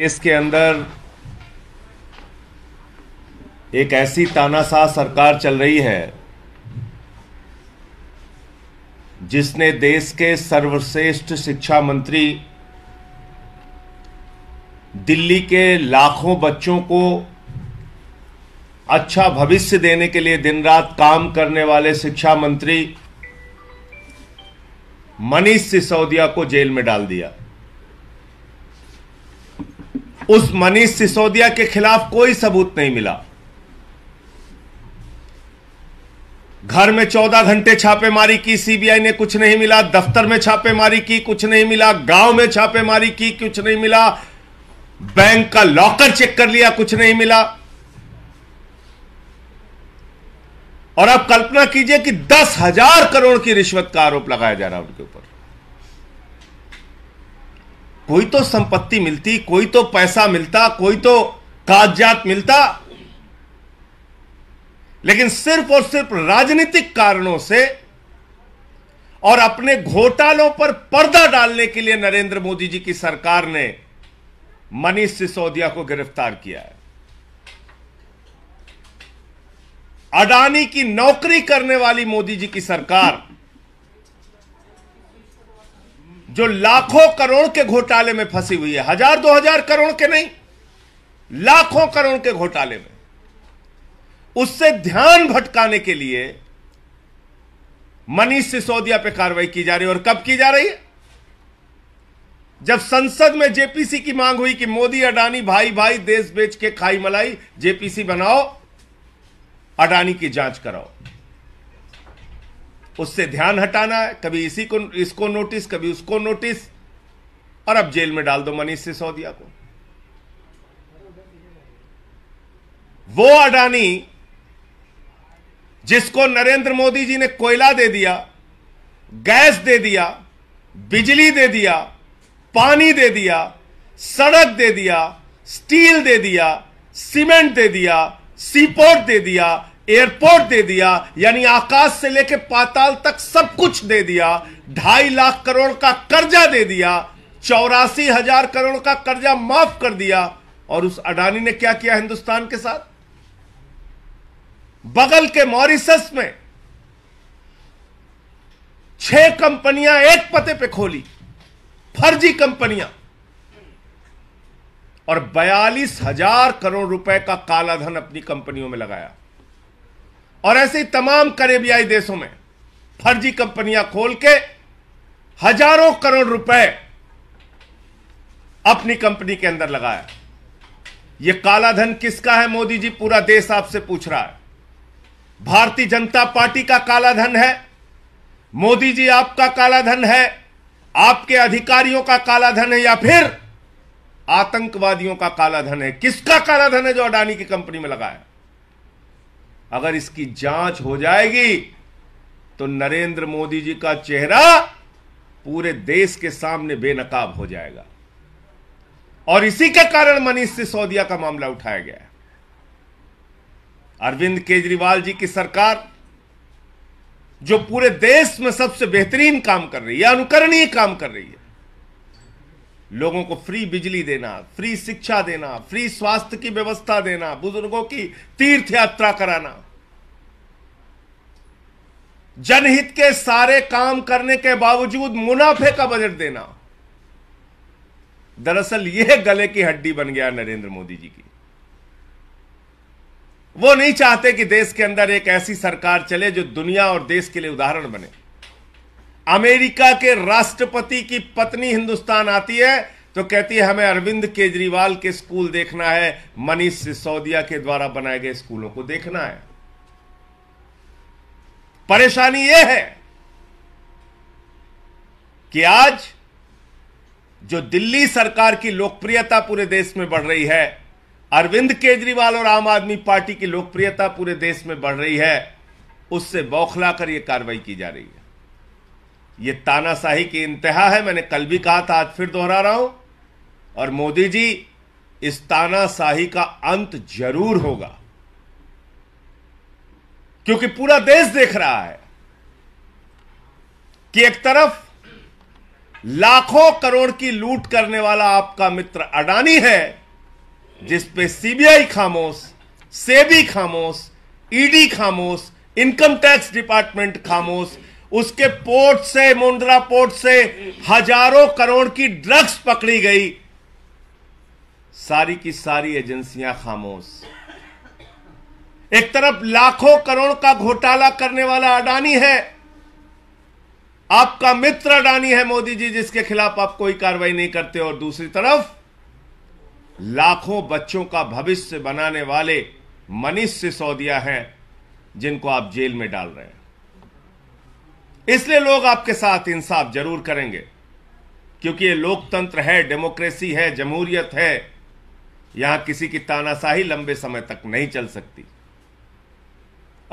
देश के अंदर एक ऐसी तानाशाह सरकार चल रही है जिसने देश के सर्वश्रेष्ठ शिक्षा मंत्री दिल्ली के लाखों बच्चों को अच्छा भविष्य देने के लिए दिन रात काम करने वाले शिक्षा मंत्री मनीष सिसोदिया को जेल में डाल दिया उस मनीष सिसोदिया के खिलाफ कोई सबूत नहीं मिला घर में चौदह घंटे छापेमारी की सीबीआई ने कुछ नहीं मिला दफ्तर में छापेमारी की कुछ नहीं मिला गांव में छापेमारी की कुछ नहीं मिला बैंक का लॉकर चेक कर लिया कुछ नहीं मिला और आप कल्पना कीजिए कि दस हजार करोड़ की रिश्वत का आरोप लगाया जा रहा है उनके ऊपर कोई तो संपत्ति मिलती कोई तो पैसा मिलता कोई तो कागजात मिलता लेकिन सिर्फ और सिर्फ राजनीतिक कारणों से और अपने घोटालों पर पर्दा डालने के लिए नरेंद्र मोदी जी की सरकार ने मनीष सिसोदिया को गिरफ्तार किया है अडानी की नौकरी करने वाली मोदी जी की सरकार जो लाखों करोड़ के घोटाले में फंसी हुई है हजार दो हजार करोड़ के नहीं लाखों करोड़ के घोटाले में उससे ध्यान भटकाने के लिए मनीष सिसोदिया पे कार्रवाई की जा रही है और कब की जा रही है जब संसद में जेपीसी की मांग हुई कि मोदी अडानी भाई भाई देश बेच के खाई मलाई जेपीसी बनाओ अडानी की जांच कराओ उससे ध्यान हटाना कभी इसी को इसको नोटिस कभी उसको नोटिस और अब जेल में डाल दो मनीष सिसोदिया को वो अडानी जिसको नरेंद्र मोदी जी ने कोयला दे दिया गैस दे दिया बिजली दे दिया पानी दे दिया सड़क दे दिया स्टील दे दिया सीमेंट दे दिया सीपोर्ट दे दिया एयरपोर्ट दे दिया यानी आकाश से लेकर पाताल तक सब कुछ दे दिया ढाई लाख करोड़ का कर्जा दे दिया चौरासी हजार करोड़ का कर्जा माफ कर दिया और उस अडानी ने क्या किया हिंदुस्तान के साथ बगल के मॉरिसस में छह कंपनियां एक पते पे खोली फर्जी कंपनियां और बयालीस हजार करोड़ रुपए का काला धन अपनी कंपनियों में लगाया और ऐसे ही तमाम करेबियाई देशों में फर्जी कंपनियां खोल के हजारों करोड़ रुपए अपनी कंपनी के अंदर लगाया ये कालाधन किसका है मोदी जी पूरा देश आपसे पूछ रहा है भारतीय जनता पार्टी का कालाधन है मोदी जी आपका कालाधन है आपके अधिकारियों का कालाधन है या फिर आतंकवादियों का कालाधन है किसका कालाधन है जो अडानी की कंपनी में लगाया अगर इसकी जांच हो जाएगी तो नरेंद्र मोदी जी का चेहरा पूरे देश के सामने बेनकाब हो जाएगा और इसी के कारण मनीष सिसोदिया का मामला उठाया गया है अरविंद केजरीवाल जी की सरकार जो पूरे देश में सबसे बेहतरीन काम कर रही है अनुकरणीय काम कर रही है लोगों को फ्री बिजली देना फ्री शिक्षा देना फ्री स्वास्थ्य की व्यवस्था देना बुजुर्गों की तीर्थ यात्रा कराना जनहित के सारे काम करने के बावजूद मुनाफे का बजट देना दरअसल यह गले की हड्डी बन गया नरेंद्र मोदी जी की वो नहीं चाहते कि देश के अंदर एक ऐसी सरकार चले जो दुनिया और देश के लिए उदाहरण बने अमेरिका के राष्ट्रपति की पत्नी हिंदुस्तान आती है तो कहती है हमें अरविंद केजरीवाल के स्कूल देखना है मनीष सिसोदिया के द्वारा बनाए गए स्कूलों को देखना है परेशानी यह है कि आज जो दिल्ली सरकार की लोकप्रियता पूरे देश में बढ़ रही है अरविंद केजरीवाल और आम आदमी पार्टी की लोकप्रियता पूरे देश में बढ़ रही है उससे बौखलाकर यह कार्रवाई की जा रही है ये तानाशाही की इंतहा है मैंने कल भी कहा था आज फिर दोहरा रहा हूं और मोदी जी इस तानाशाही का अंत जरूर होगा क्योंकि पूरा देश देख रहा है कि एक तरफ लाखों करोड़ की लूट करने वाला आपका मित्र अडानी है जिस पे सीबीआई खामोश सेबी खामोश ईडी खामोश इनकम टैक्स डिपार्टमेंट खामोश उसके पोर्ट से मुंड्रा पोर्ट से हजारों करोड़ की ड्रग्स पकड़ी गई सारी की सारी एजेंसियां खामोश एक तरफ लाखों करोड़ का घोटाला करने वाला अडानी है आपका मित्र अडानी है मोदी जी जिसके खिलाफ आप कोई कार्रवाई नहीं करते और दूसरी तरफ लाखों बच्चों का भविष्य बनाने वाले मनीष सिसोदिया हैं जिनको आप जेल में डाल रहे हैं इसलिए लोग आपके साथ इंसाफ जरूर करेंगे क्योंकि ये लोकतंत्र है डेमोक्रेसी है जमहूरियत है यहां किसी की तानाशाही लंबे समय तक नहीं चल सकती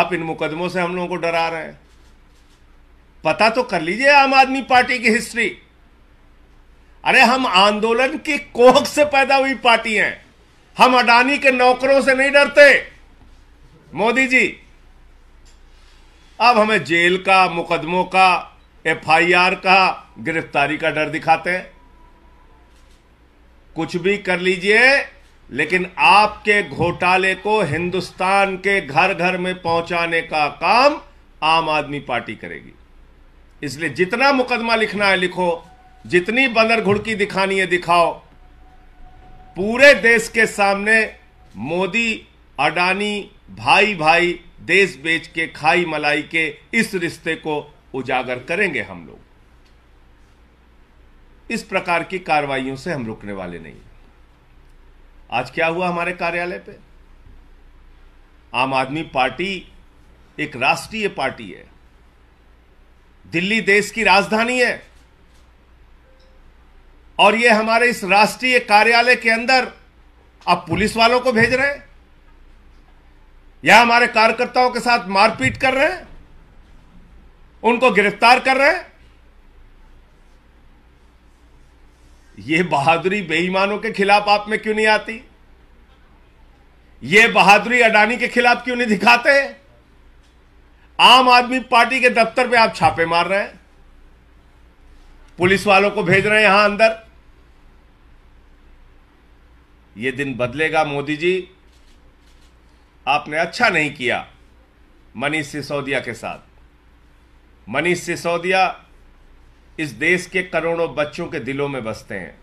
आप इन मुकदमों से हम लोगों को डरा रहे हैं पता तो कर लीजिए आम आदमी पार्टी की हिस्ट्री अरे हम आंदोलन की कोख से पैदा हुई पार्टी हैं हम अडानी के नौकरों से नहीं डरते मोदी जी अब हमें जेल का मुकदमों का एफआईआर का गिरफ्तारी का डर दिखाते हैं कुछ भी कर लीजिए लेकिन आपके घोटाले को हिंदुस्तान के घर घर में पहुंचाने का काम आम आदमी पार्टी करेगी इसलिए जितना मुकदमा लिखना है लिखो जितनी बंदर घुड़की दिखानी है दिखाओ पूरे देश के सामने मोदी अडानी भाई भाई देश बेच के खाई मलाई के इस रिश्ते को उजागर करेंगे हम लोग इस प्रकार की कार्रवाइयों से हम रुकने वाले नहीं आज क्या हुआ हमारे कार्यालय पे आम आदमी पार्टी एक राष्ट्रीय पार्टी है दिल्ली देश की राजधानी है और ये हमारे इस राष्ट्रीय कार्यालय के अंदर आप पुलिस वालों को भेज रहे हैं या हमारे कार्यकर्ताओं के साथ मारपीट कर रहे हैं उनको गिरफ्तार कर रहे हैं ये बहादुरी बेईमानों के खिलाफ आप में क्यों नहीं आती ये बहादुरी अडानी के खिलाफ क्यों नहीं दिखाते आम आदमी पार्टी के दफ्तर पे आप छापे मार रहे हैं पुलिस वालों को भेज रहे हैं यहां अंदर ये दिन बदलेगा मोदी जी आपने अच्छा नहीं किया मनीष सिसोदिया के साथ मनीष सिसोदिया इस देश के करोड़ों बच्चों के दिलों में बसते हैं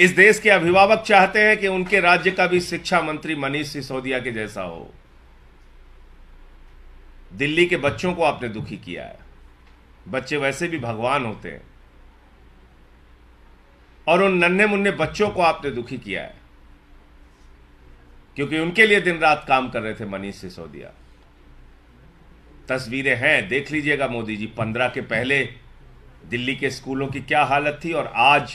इस देश के अभिभावक चाहते हैं कि उनके राज्य का भी शिक्षा मंत्री मनीष सिसोदिया के जैसा हो दिल्ली के बच्चों को आपने दुखी किया है बच्चे वैसे भी भगवान होते हैं और उन नन्हे मुन्ने बच्चों को आपने दुखी किया है क्योंकि उनके लिए दिन रात काम कर रहे थे मनीष सिसोदिया तस्वीरें हैं देख लीजिएगा मोदी जी पंद्रह के पहले दिल्ली के स्कूलों की क्या हालत थी और आज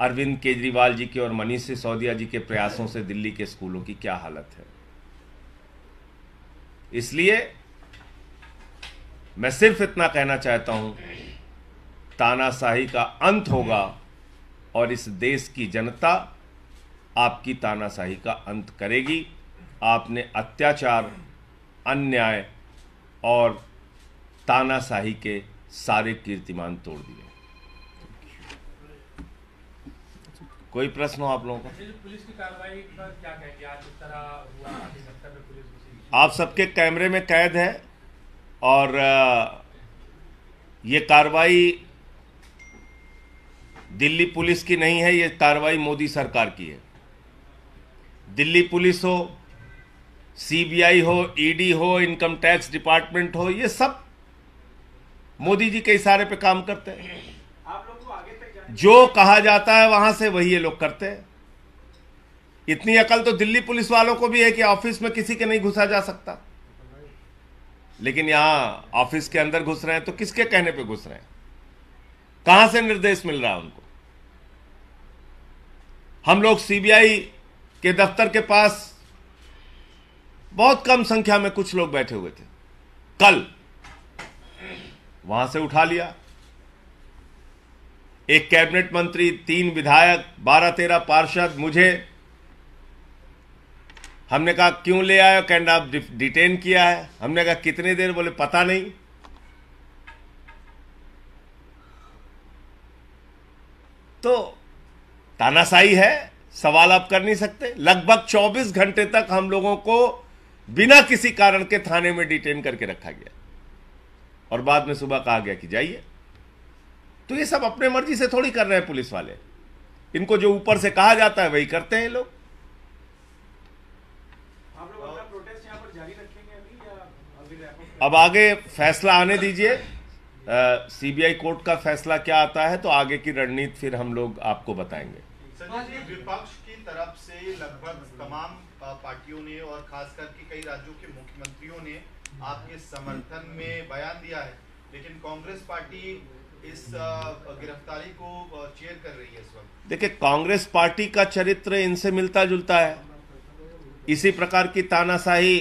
अरविंद केजरीवाल जी के और मनीष सिसोदिया जी के प्रयासों से दिल्ली के स्कूलों की क्या हालत है इसलिए मैं सिर्फ इतना कहना चाहता हूं तानाशाही का अंत होगा और इस देश की जनता आपकी तानाशाही का अंत करेगी आपने अत्याचार अन्याय और तानाशाही के सारे कीर्तिमान तोड़ दिए कोई प्रश्न हो आप लोगों का आप सबके कैमरे में कैद है और ये कार्रवाई दिल्ली पुलिस की नहीं है ये कार्रवाई मोदी सरकार की है दिल्ली पुलिस हो सीबीआई हो ईडी e हो इनकम टैक्स डिपार्टमेंट हो ये सब मोदी जी के इशारे पे काम करते हैं आप लोग आगे तक जो कहा जाता है वहां से वही ये लोग करते हैं इतनी अकल तो दिल्ली पुलिस वालों को भी है कि ऑफिस में किसी के नहीं घुसा जा सकता लेकिन यहां ऑफिस के अंदर घुस रहे हैं तो किसके कहने पे घुस रहे हैं कहां से निर्देश मिल रहा है उनको हम लोग सीबीआई के दफ्तर के पास बहुत कम संख्या में कुछ लोग बैठे हुए थे कल वहां से उठा लिया एक कैबिनेट मंत्री तीन विधायक बारह तेरह पार्षद मुझे हमने कहा क्यों ले आए कैंड आप डिटेन किया है हमने कहा कितने देर बोले पता नहीं तो तानाशाही है सवाल आप कर नहीं सकते लगभग 24 घंटे तक हम लोगों को बिना किसी कारण के थाने में डिटेन करके रखा गया और बाद में सुबह कहा गया कि जाइए तो ये सब अपने मर्जी से थोड़ी कर रहे हैं पुलिस वाले इनको जो ऊपर से कहा जाता है वही करते हैं लोग अब आगे फैसला आने दीजिए सीबीआई कोर्ट का फैसला क्या आता है तो आगे की रणनीति फिर हम लोग आपको बताएंगे विपक्ष की तरफ से लगभग तमाम पार्टियों ने और खास करके कई राज्यों के मुख्यमंत्रियों ने आपके समर्थन में बयान दिया है लेकिन कांग्रेस पार्टी इस गिरफ्तारी को चेयर कर रही है इस वक्त देखिए कांग्रेस पार्टी का चरित्र इनसे मिलता जुलता है इसी प्रकार की तानाशाही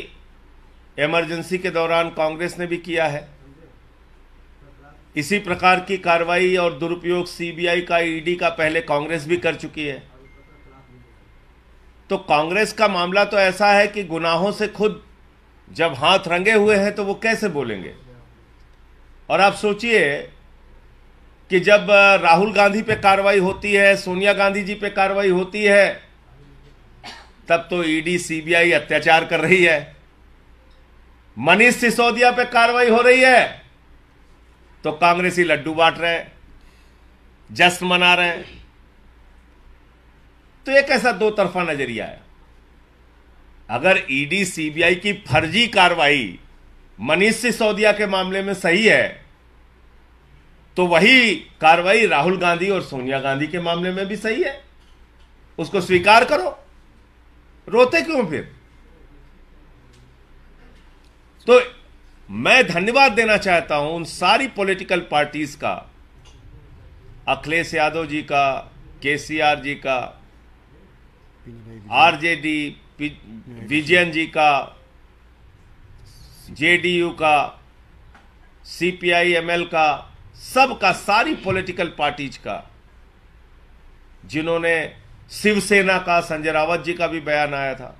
इमरजेंसी के दौरान कांग्रेस ने भी किया है इसी प्रकार की कार्रवाई और दुरुपयोग सीबीआई का ईडी e का पहले कांग्रेस भी कर चुकी है तो कांग्रेस का मामला तो ऐसा है कि गुनाहों से खुद जब हाथ रंगे हुए हैं तो वो कैसे बोलेंगे और आप सोचिए कि जब राहुल गांधी पे कार्रवाई होती है सोनिया गांधी जी पे कार्रवाई होती है तब तो ईडी e सीबीआई अत्याचार कर रही है मनीष सिसोदिया पे कार्रवाई हो रही है तो कांग्रेसी लड्डू बांट रहे हैं जश्न मना रहे हैं तो एक ऐसा दो तरफा नजरिया है अगर ईडी सीबीआई की फर्जी कार्रवाई मनीष सिसोदिया के मामले में सही है तो वही कार्रवाई राहुल गांधी और सोनिया गांधी के मामले में भी सही है उसको स्वीकार करो रोते क्यों फिर तो मैं धन्यवाद देना चाहता हूं उन सारी पॉलिटिकल पार्टीज का अखिलेश यादव जी का केसीआर जी का आरजेडी विजयन जी का जेडीयू का सीपीआईएमएल का सब का सारी पॉलिटिकल पार्टीज का जिन्होंने शिवसेना का संजय रावत जी का भी बयान आया था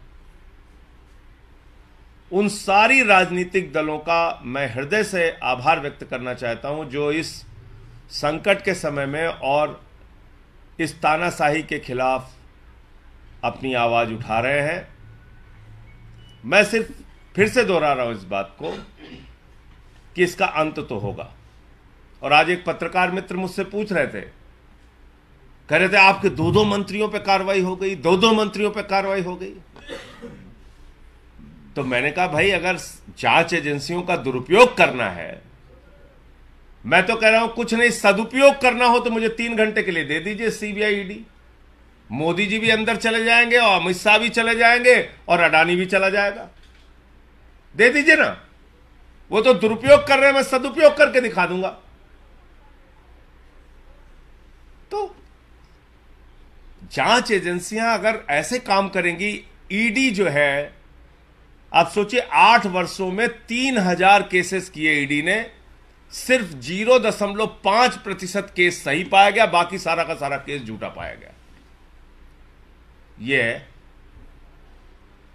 उन सारी राजनीतिक दलों का मैं हृदय से आभार व्यक्त करना चाहता हूं जो इस संकट के समय में और इस तानाशाही के खिलाफ अपनी आवाज़ उठा रहे हैं मैं सिर्फ फिर से दोहरा रहा हूं इस बात को कि इसका अंत तो होगा और आज एक पत्रकार मित्र मुझसे पूछ रहे थे कह रहे थे आपके दो दो मंत्रियों पर कार्रवाई हो गई दो दो मंत्रियों पर कार्रवाई हो गई तो मैंने कहा भाई अगर जांच एजेंसियों का दुरुपयोग करना है मैं तो कह रहा हूं कुछ नहीं सदुपयोग करना हो तो मुझे तीन घंटे के लिए दे दीजिए CBI ED e Modi ji भी अंदर चले जाएंगे और अमित शाह भी चले जाएंगे और अडानी भी चला जाएगा दे दीजिए ना वो तो दुरुपयोग कर रहे हैं मैं सदुपयोग करके दिखा दूंगा तो जांच एजेंसियां अगर ऐसे काम करेंगी ईडी e जो है आप सोचिए आठ वर्षों में तीन हजार केसेस किए ईडी e ने सिर्फ जीरो दशमलव पांच प्रतिशत केस सही पाया गया बाकी सारा का सारा केस झूठा पाया गया यह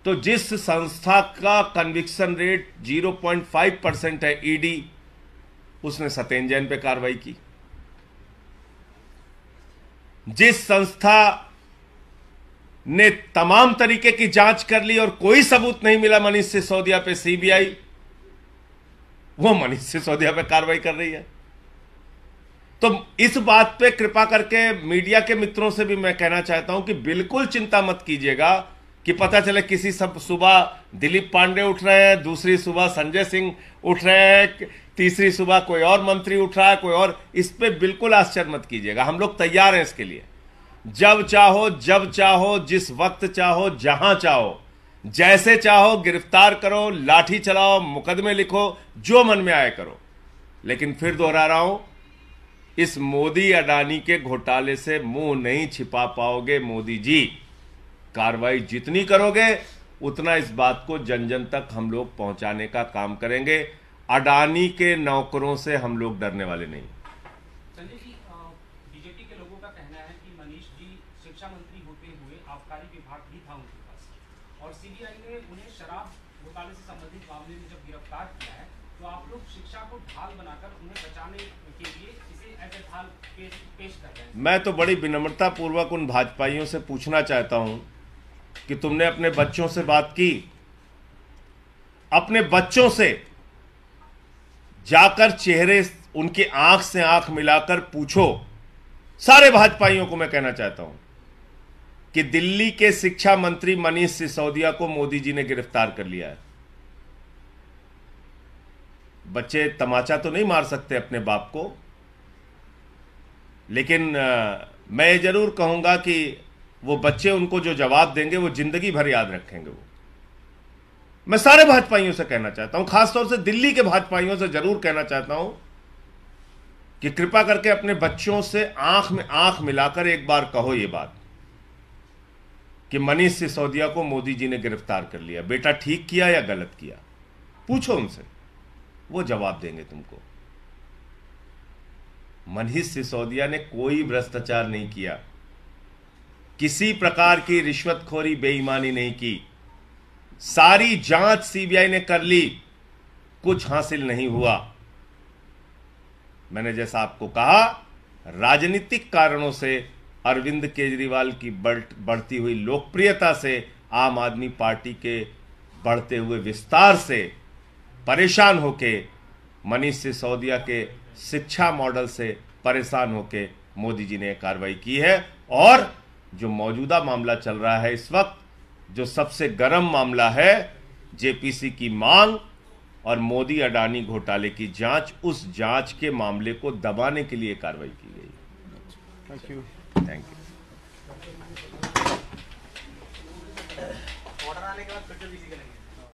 तो जिस संस्था का conviction rate zero point five percent है ईडी e उसने सत्यन जैन पर कार्रवाई की जिस संस्था ने तमाम तरीके की जांच कर ली और कोई सबूत नहीं मिला मनीष सिसोदिया पे सीबीआई वो मनीष सिसोदिया पे कार्रवाई कर रही है तो इस बात पे कृपा करके मीडिया के मित्रों से भी मैं कहना चाहता हूं कि बिल्कुल चिंता मत कीजिएगा कि पता चले किसी सब सुबह दिलीप पांडे उठ रहे हैं दूसरी सुबह संजय सिंह उठ रहे हैं तीसरी सुबह कोई और मंत्री उठ रहा है कोई और इस पर बिल्कुल आश्चर्य मत कीजिएगा हम लोग तैयार हैं इसके लिए जब चाहो जब चाहो जिस वक्त चाहो जहां चाहो जैसे चाहो गिरफ्तार करो लाठी चलाओ मुकदमे लिखो जो मन में आए करो लेकिन फिर दोहरा रहा हूं इस मोदी अडानी के घोटाले से मुंह नहीं छिपा पाओगे मोदी जी कार्रवाई जितनी करोगे उतना इस बात को जन जन तक हम लोग पहुंचाने का काम करेंगे अडानी के नौकरों से हम लोग डरने वाले नहीं मनीष जी शिक्षा मंत्री होते हुए आबकारी विभाग भी था उनके पास और सीबीआई ने उन्हें शराब घोटाले से संबंधित मामले में जब गिरफ्तार किया है तो आप लोग शिक्षा को ढाल बनाकर उन्हें बचाने के लिए इसे ऐसे ढाल पेश, पेश कर रहे हैं मैं तो बड़ी विनम्रता पूर्वक उन भाजपाइयों से पूछना चाहता हूँ कि तुमने अपने बच्चों से बात की अपने बच्चों से जाकर चेहरे उनके आंख से आंख मिलाकर पूछो सारे भाजपाइयों को मैं कहना चाहता हूं कि दिल्ली के शिक्षा मंत्री मनीष सिसोदिया को मोदी जी ने गिरफ्तार कर लिया है बच्चे तमाचा तो नहीं मार सकते अपने बाप को लेकिन आ, मैं ये जरूर कहूंगा कि वो बच्चे उनको जो जवाब देंगे वो जिंदगी भर याद रखेंगे वो मैं सारे भाजपाइयों से कहना चाहता हूं खासतौर से दिल्ली के भाजपाइयों से जरूर कहना चाहता हूं कि कृपा करके अपने बच्चों से आंख में आंख मिलाकर एक बार कहो ये बात कि मनीष सिसोदिया को मोदी जी ने गिरफ्तार कर लिया बेटा ठीक किया या गलत किया पूछो उनसे वो जवाब देंगे तुमको मनीष सिसोदिया ने कोई भ्रष्टाचार नहीं किया किसी प्रकार की रिश्वतखोरी बेईमानी नहीं की सारी जांच सीबीआई ने कर ली कुछ हासिल नहीं हुआ मैंने जैसा आपको कहा राजनीतिक कारणों से अरविंद केजरीवाल की बढ़ बढ़ती हुई लोकप्रियता से आम आदमी पार्टी के बढ़ते हुए विस्तार से परेशान होके मनीष सिसोदिया के शिक्षा मॉडल से परेशान होके मोदी जी ने कार्रवाई की है और जो मौजूदा मामला चल रहा है इस वक्त जो सबसे गर्म मामला है जेपीसी की मांग और मोदी अडानी घोटाले की जांच उस जांच के मामले को दबाने के लिए कार्रवाई की गई थैंक यू थैंक यू